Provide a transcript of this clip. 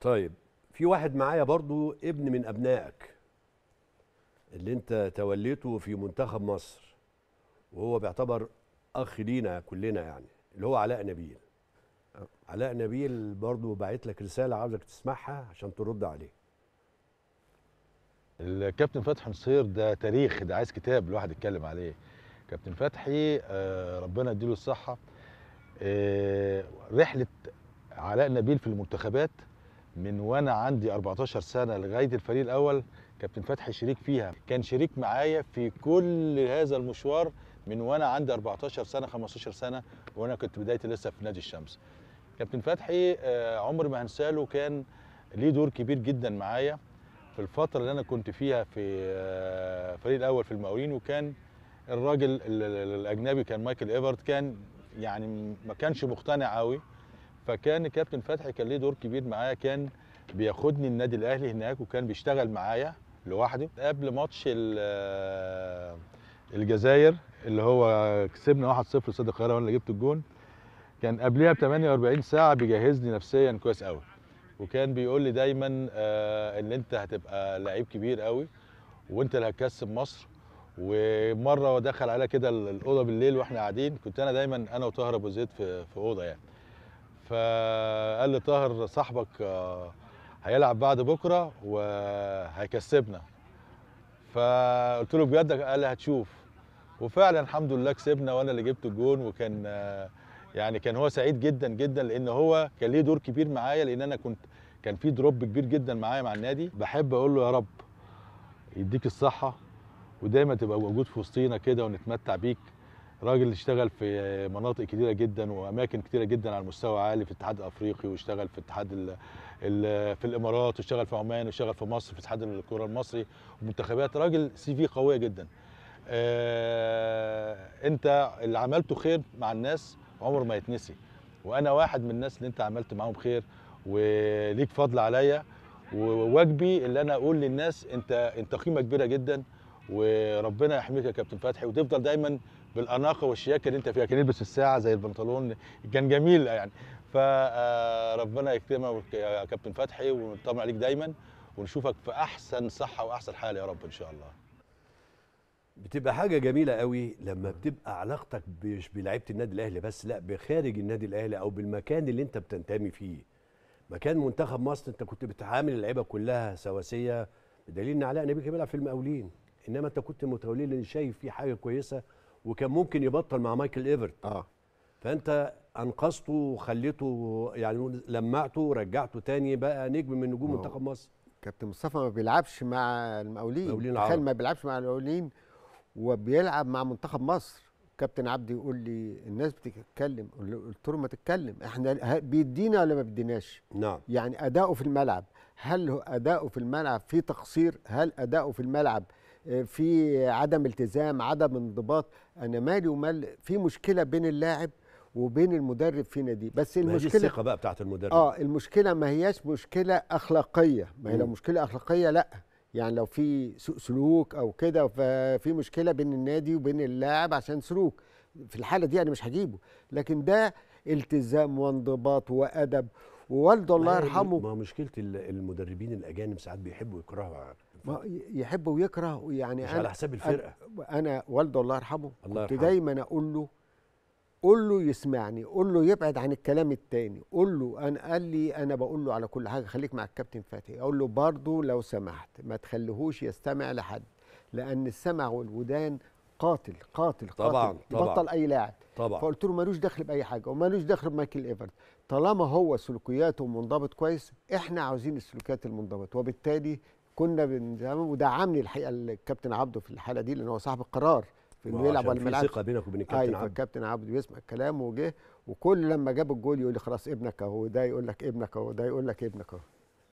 طيب في واحد معايا برضو ابن من ابنائك اللي انت توليته في منتخب مصر وهو بيعتبر اخ لينا كلنا يعني اللي هو علاء نبيل علاء نبيل برضو باعت لك رساله عاوزك تسمعها عشان ترد عليه الكابتن فتحي نصير ده تاريخ ده عايز كتاب الواحد يتكلم عليه كابتن فتحي آه، ربنا يديله الصحه آه، رحله علاء نبيل في المنتخبات من وانا عندي 14 سنه لغايه الفريق الاول كابتن فتحي شريك فيها كان شريك معايا في كل هذا المشوار من وانا عندي 14 سنه 15 سنه وانا كنت بدايتي لسه في نادي الشمس كابتن فتحي آه، عمر ما هنساله كان ليه دور كبير جدا معايا في الفتره اللي انا كنت فيها في الفريق آه، الاول في المقاولين وكان الراجل الاجنبي كان مايكل ايفرت كان يعني ما كانش مقتنع قوي فكان كابتن فتحي كان ليه دور كبير معايا كان بياخدني النادي الاهلي هناك وكان بيشتغل معايا لوحده قبل ماتش آه، الجزائر اللي هو كسبنا 1-0 استاد القاهره وانا اللي جبت الجون كان قبلها ب 48 ساعه بيجهزني نفسيا كويس قوي وكان بيقول لي دايما آه، ان انت هتبقى لعيب كبير قوي وانت اللي هتكسب مصر ومره دخل عليا كده الاوضه بالليل واحنا قاعدين كنت انا دايما انا وطاهر ابو زيد في اوضه يعني فقال لي طاهر صاحبك آه، هيلعب بعد بكره وهيكسبنا فقلت له بجد قال لي هتشوف وفعلا الحمد لله كسبنا وانا اللي جبت الجون وكان آه، يعني كان هو سعيد جدا جدا لان هو كان ليه دور كبير معايا لان انا كنت كان في دروب كبير جدا معايا مع النادي بحب اقول له يا رب يديك الصحه ودايما تبقى موجود في وسطينا كده ونتمتع بيك راجل اشتغل في مناطق كتيره جدا واماكن كتيره جدا على مستوى عالي في الاتحاد الافريقي واشتغل في الاتحاد في الامارات واشتغل في عمان واشتغل في مصر في اتحاد الكره المصري ومنتخبات راجل سي في قويه جدا آه انت اللي عملته خير مع الناس عمر ما يتنسي وانا واحد من الناس اللي انت عملت معاهم خير وليك فضل عليا وواجبي اللي انا اقول للناس انت انت قيمه كبيره جدا وربنا يحميك يا كابتن فتحي وتفضل دايما بالاناقه والشياكه اللي انت فيها كان يلبس الساعه زي البنطلون كان جميل يعني فربنا آه، يكرمك يا كابتن فتحي ونطمن عليك دايما ونشوفك في احسن صحه واحسن حال يا رب ان شاء الله بتبقى حاجة جميلة قوي لما بتبقى علاقتك مش بلعيبة النادي الأهلي بس لا بخارج النادي الأهلي أو بالمكان اللي أنت بتنتمي فيه مكان منتخب مصر أنت كنت بتعامل اللعيبة كلها سواسية بدليل إن علاء نبيل كان بيلعب في المقاولين إنما أنت كنت متولي لأن شايف فيه حاجة كويسة وكان ممكن يبطل مع مايكل ايفرت اه فانت انقذته وخليته يعني لمعته ورجعته تاني بقى نجم من نجوم منتخب مصر كابتن مصطفى ما بيلعبش مع المقاولين تخيل ما بيلعبش مع المقاولين وبيلعب مع منتخب مصر كابتن عبدي يقول لي الناس بتتكلم قلت له ما تتكلم احنا بيدينا ولا ما بيديناش نعم يعني اداؤه في الملعب هل اداؤه في الملعب في تقصير هل اداؤه في الملعب في عدم التزام عدم انضباط انا مالي ومال في مشكله بين اللاعب وبين المدرب في نادي بس المشكله الثقه بقى بتاعه المدرب اه المشكله ما هياش مشكله اخلاقيه ما هي لو مشكله اخلاقيه لا يعني لو في سوء سلوك او كده ففي مشكله بين النادي وبين اللاعب عشان سلوك في الحاله دي انا مش هجيبه لكن ده التزام وانضباط وادب ووالده الله يرحمه ما مشكله المدربين الاجانب ساعات بيحبوا يكرهوا ما يحب ويكره يعني مش أنا على حساب الفرقه انا والده الله يرحمه الله كنت دايما اقول له قول له يسمعني قول له يبعد عن الكلام التاني قول له انا قال لي انا بقول له على كل حاجه خليك مع الكابتن فتحي اقول له برضه لو سمحت ما تخليهوش يستمع لحد لان السمع والودان قاتل قاتل قاتل طبعا يبطل طبعا اي لاعب طبعا فقلت له ملوش دخل باي حاجه وملوش دخل بمايكل ايفرت طالما هو سلوكياته منضبط كويس احنا عاوزين السلوكيات المنضبط وبالتالي كنا بنزعمه ودعمني الحقيقه الكابتن عبده في الحاله دي لان هو صاحب القرار في انه يلعب ولا ما يلعبش ثقه بينك وبين الكابتن أيوة عبده الكابتن عبده بيسمع الكلام وجه وكل لما جاب الجول يقول لي خلاص ابنك اهو ده يقول لك ابنك اهو ده يقول لك ابنك اهو